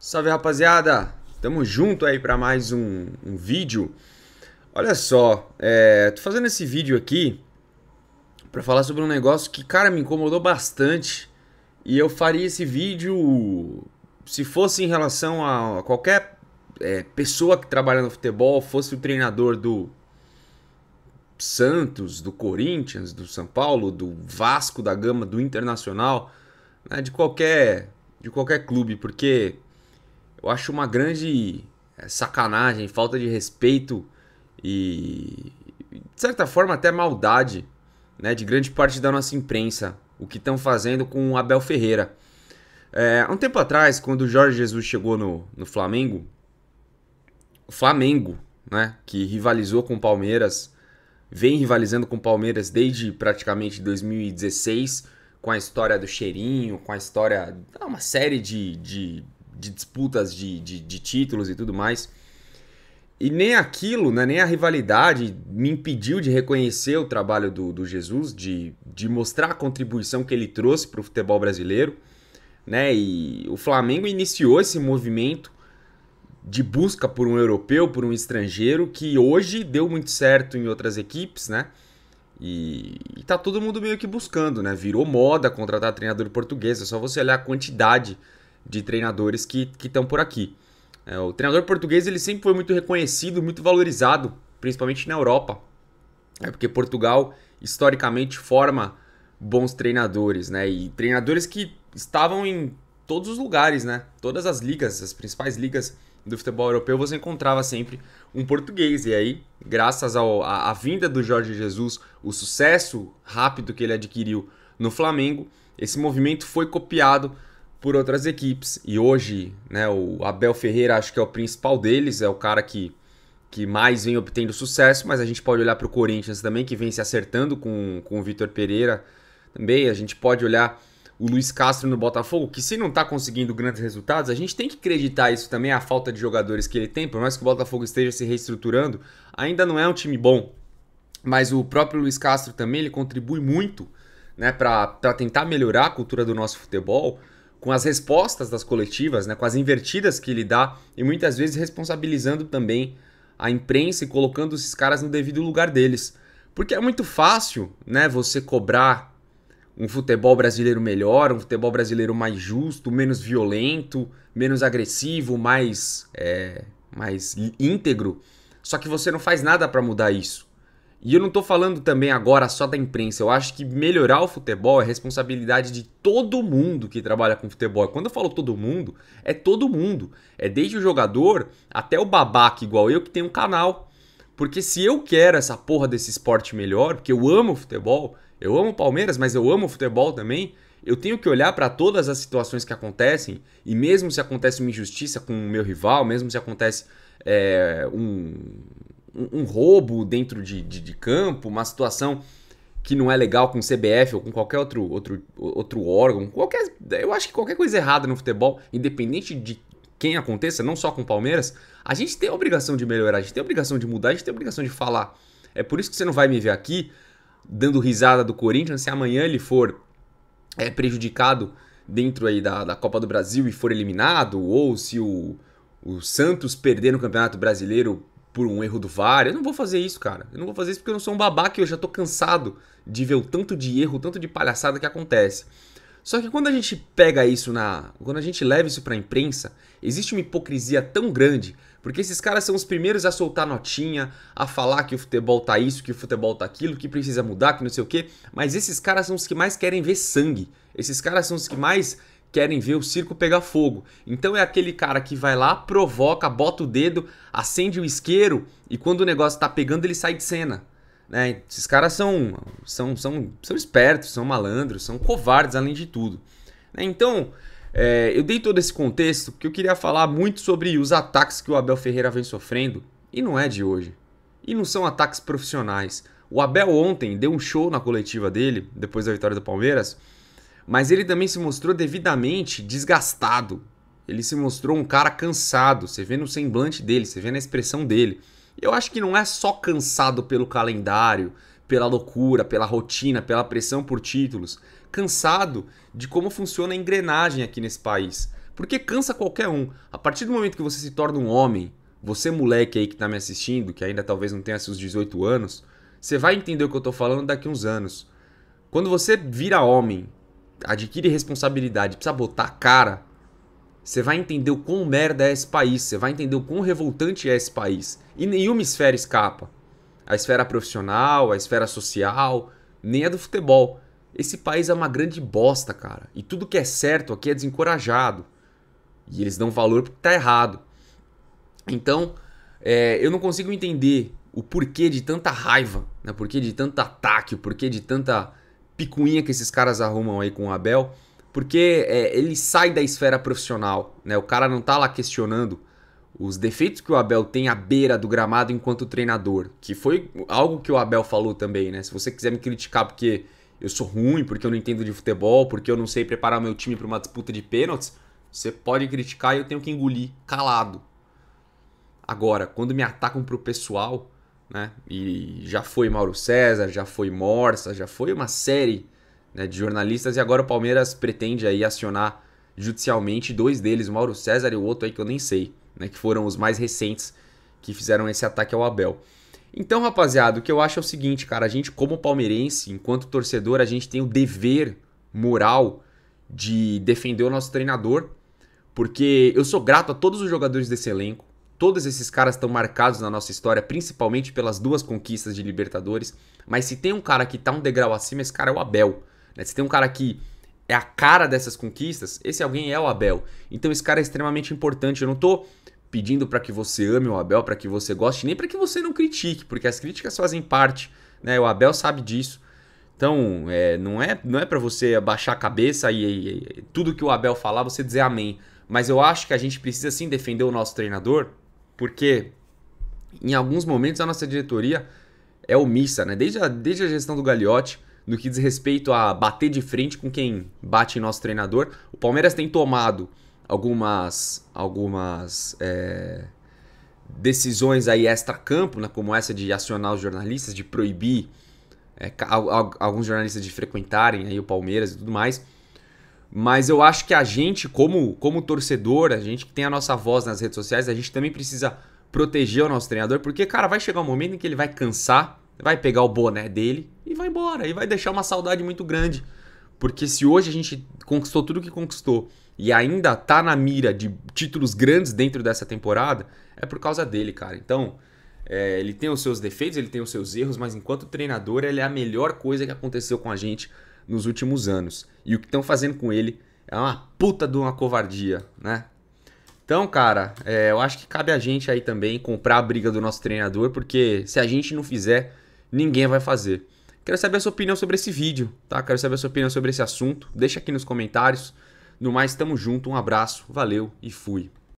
Salve rapaziada, tamo junto aí para mais um, um, vídeo. Olha só, é, tô fazendo esse vídeo aqui para falar sobre um negócio que, cara, me incomodou bastante e eu faria esse vídeo se fosse em relação a qualquer é, pessoa que trabalha no futebol, fosse o treinador do Santos, do Corinthians, do São Paulo, do Vasco da Gama, do Internacional, né, de qualquer de qualquer clube, porque eu acho uma grande eh, sacanagem, falta de respeito e, de certa forma, até maldade né, de grande parte da nossa imprensa, o que estão fazendo com o Abel Ferreira. É, um tempo atrás, quando o Jorge Jesus chegou no, no Flamengo, o Flamengo, né, que rivalizou com o Palmeiras, vem rivalizando com o Palmeiras desde praticamente 2016, com a história do cheirinho, com a história. uma série de, de de disputas de, de, de títulos e tudo mais. E nem aquilo, né, nem a rivalidade me impediu de reconhecer o trabalho do, do Jesus, de, de mostrar a contribuição que ele trouxe para o futebol brasileiro. Né? E o Flamengo iniciou esse movimento de busca por um europeu, por um estrangeiro, que hoje deu muito certo em outras equipes, né? E, e tá todo mundo meio que buscando, né? Virou moda contratar treinador português, é só você olhar a quantidade de treinadores que estão por aqui. É, o treinador português ele sempre foi muito reconhecido, muito valorizado, principalmente na Europa. É porque Portugal historicamente forma bons treinadores, né? E treinadores que estavam em todos os lugares, né? Todas as ligas, as principais ligas do futebol europeu, você encontrava sempre um português. E aí, graças à vinda do Jorge Jesus, o sucesso rápido que ele adquiriu no Flamengo, esse movimento foi copiado por outras equipes. E hoje, né, o Abel Ferreira acho que é o principal deles, é o cara que, que mais vem obtendo sucesso, mas a gente pode olhar para o Corinthians também, que vem se acertando com, com o Vitor Pereira também. A gente pode olhar o Luiz Castro no Botafogo, que se não está conseguindo grandes resultados, a gente tem que acreditar isso também, a falta de jogadores que ele tem, por mais que o Botafogo esteja se reestruturando, ainda não é um time bom. Mas o próprio Luiz Castro também, ele contribui muito né, para tentar melhorar a cultura do nosso futebol, com as respostas das coletivas, né, com as invertidas que ele dá e muitas vezes responsabilizando também a imprensa e colocando esses caras no devido lugar deles. Porque é muito fácil, né, você cobrar um futebol brasileiro melhor, um futebol brasileiro mais justo, menos violento, menos agressivo, mais, é, mais íntegro. Só que você não faz nada para mudar isso. E eu não estou falando também agora só da imprensa. Eu acho que melhorar o futebol é responsabilidade de todo mundo que trabalha com futebol. E quando eu falo todo mundo, é todo mundo. É desde o jogador até o babaca igual eu que tem um canal. Porque se eu quero essa porra desse esporte melhor, porque eu amo futebol, eu amo Palmeiras, mas eu amo futebol também, eu tenho que olhar para todas as situações que acontecem. E mesmo se acontece uma injustiça com o meu rival, mesmo se acontece é, um um, um roubo dentro de, de, de, campo, uma situação que não é legal com o CBF ou com qualquer outro, outro, outro órgão, qualquer, eu acho que qualquer coisa errada no futebol, independente de quem aconteça, não só com o Palmeiras, a gente tem a obrigação de melhorar, a gente tem a obrigação de mudar, a gente tem a obrigação de falar. É por isso que você não vai me ver aqui dando risada do Corinthians se amanhã ele for é, prejudicado dentro aí da, da Copa do Brasil e for eliminado, ou se o, o Santos perder no Campeonato Brasileiro por um erro do VAR. Eu não vou fazer isso, cara. Eu não vou fazer isso porque eu não sou um babaca e eu já tô cansado de ver o tanto de erro, o tanto de palhaçada que acontece. Só que quando a gente pega isso na. Quando a gente leva isso pra imprensa, existe uma hipocrisia tão grande, porque esses caras são os primeiros a soltar notinha, a falar que o futebol tá isso, que o futebol tá aquilo, que precisa mudar, que não sei o quê. Mas esses caras são os que mais querem ver sangue. Esses caras são os que mais querem ver o circo pegar fogo. Então é aquele cara que vai lá, provoca, bota o dedo, acende o isqueiro e quando o negócio tá pegando ele sai de cena. Né? Esses caras são, são, são, são espertos, são malandros, são covardes além de tudo. Né? Então é, eu dei todo esse contexto porque eu queria falar muito sobre os ataques que o Abel Ferreira vem sofrendo e não é de hoje. E não são ataques profissionais. O Abel ontem deu um show na coletiva dele, depois da vitória do Palmeiras, mas ele também se mostrou devidamente desgastado. Ele se mostrou um cara cansado. Você vê no semblante dele, você vê na expressão dele. Eu acho que não é só cansado pelo calendário, pela loucura, pela rotina, pela pressão por títulos. Cansado de como funciona a engrenagem aqui nesse país. Porque cansa qualquer um. A partir do momento que você se torna um homem, você moleque aí que tá me assistindo, que ainda talvez não tenha seus 18 anos, você vai entender o que eu tô falando daqui uns anos. Quando você vira homem adquire responsabilidade, precisa botar cara, você vai entender o quão merda é esse país, você vai entender o quão revoltante é esse país. E nenhuma esfera escapa. A esfera profissional, a esfera social, nem a do futebol. Esse país é uma grande bosta, cara. E tudo que é certo aqui é desencorajado. E eles dão valor porque tá errado. Então, é, eu não consigo entender o porquê de tanta raiva, né? o porquê de tanto ataque, o porquê de tanta picuinha que esses caras arrumam aí com o Abel, porque é, ele sai da esfera profissional, né? O cara não tá lá questionando os defeitos que o Abel tem à beira do gramado enquanto treinador, que foi algo que o Abel falou também, né? Se você quiser me criticar porque eu sou ruim, porque eu não entendo de futebol, porque eu não sei preparar meu time para uma disputa de pênaltis, você pode criticar e eu tenho que engolir calado. Agora, quando me atacam pro pessoal, né? E já foi Mauro César, já foi Morsa, já foi uma série né, de jornalistas e agora o Palmeiras pretende aí acionar judicialmente dois deles, o Mauro César e o outro aí que eu nem sei, né, que foram os mais recentes que fizeram esse ataque ao Abel. Então, rapaziada, o que eu acho é o seguinte, cara, a gente como palmeirense, enquanto torcedor, a gente tem o dever moral de defender o nosso treinador, porque eu sou grato a todos os jogadores desse elenco, Todos esses caras estão marcados na nossa história, principalmente pelas duas conquistas de Libertadores. Mas se tem um cara que tá um degrau acima, esse cara é o Abel. Né? Se tem um cara que é a cara dessas conquistas, esse alguém é o Abel. Então esse cara é extremamente importante. Eu não tô pedindo para que você ame o Abel, para que você goste, nem para que você não critique, porque as críticas fazem parte, né? O Abel sabe disso. Então, é, não é não é para você abaixar a cabeça e, e, e tudo que o Abel falar você dizer amém. Mas eu acho que a gente precisa sim defender o nosso treinador porque em alguns momentos a nossa diretoria é omissa, né? Desde a, desde a gestão do Gagliotti, no que diz respeito a bater de frente com quem bate em nosso treinador, o Palmeiras tem tomado algumas algumas é, decisões aí extra-campo, né? Como essa de acionar os jornalistas, de proibir é, alguns jornalistas de frequentarem aí o Palmeiras e tudo mais. Mas eu acho que a gente, como, como torcedor, a gente que tem a nossa voz nas redes sociais, a gente também precisa proteger o nosso treinador, porque, cara, vai chegar um momento em que ele vai cansar, vai pegar o boné dele e vai embora, e vai deixar uma saudade muito grande. Porque se hoje a gente conquistou tudo que conquistou e ainda tá na mira de títulos grandes dentro dessa temporada, é por causa dele, cara. Então, é, ele tem os seus defeitos, ele tem os seus erros, mas enquanto treinador, ele é a melhor coisa que aconteceu com a gente nos últimos anos. E o que estão fazendo com ele é uma puta de uma covardia, né? Então, cara, é, eu acho que cabe a gente aí também comprar a briga do nosso treinador, porque se a gente não fizer, ninguém vai fazer. Quero saber a sua opinião sobre esse vídeo, tá? Quero saber a sua opinião sobre esse assunto. Deixa aqui nos comentários. No mais, tamo junto, um abraço, valeu e fui.